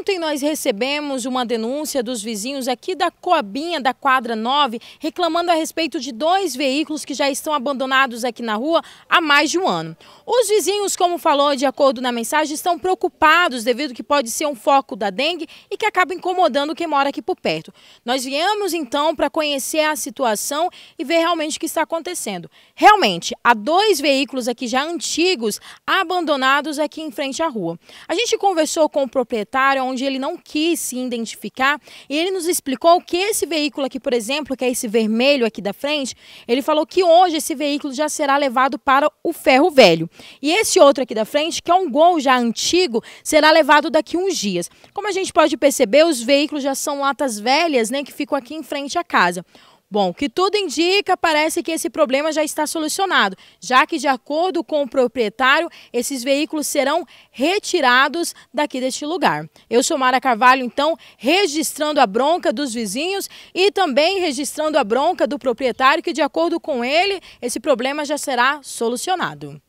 Ontem nós recebemos uma denúncia dos vizinhos aqui da Coabinha da quadra 9, reclamando a respeito de dois veículos que já estão abandonados aqui na rua há mais de um ano. Os vizinhos, como falou de acordo na mensagem, estão preocupados devido que pode ser um foco da dengue e que acaba incomodando quem mora aqui por perto. Nós viemos então para conhecer a situação e ver realmente o que está acontecendo. Realmente, há dois veículos aqui já antigos abandonados aqui em frente à rua. A gente conversou com o proprietário onde ele não quis se identificar, e ele nos explicou que esse veículo aqui, por exemplo, que é esse vermelho aqui da frente, ele falou que hoje esse veículo já será levado para o ferro velho. E esse outro aqui da frente, que é um gol já antigo, será levado daqui uns dias. Como a gente pode perceber, os veículos já são latas velhas, né, que ficam aqui em frente à casa. Bom, que tudo indica, parece que esse problema já está solucionado, já que, de acordo com o proprietário, esses veículos serão retirados daqui deste lugar. Eu sou Mara Carvalho, então, registrando a bronca dos vizinhos e também registrando a bronca do proprietário, que, de acordo com ele, esse problema já será solucionado.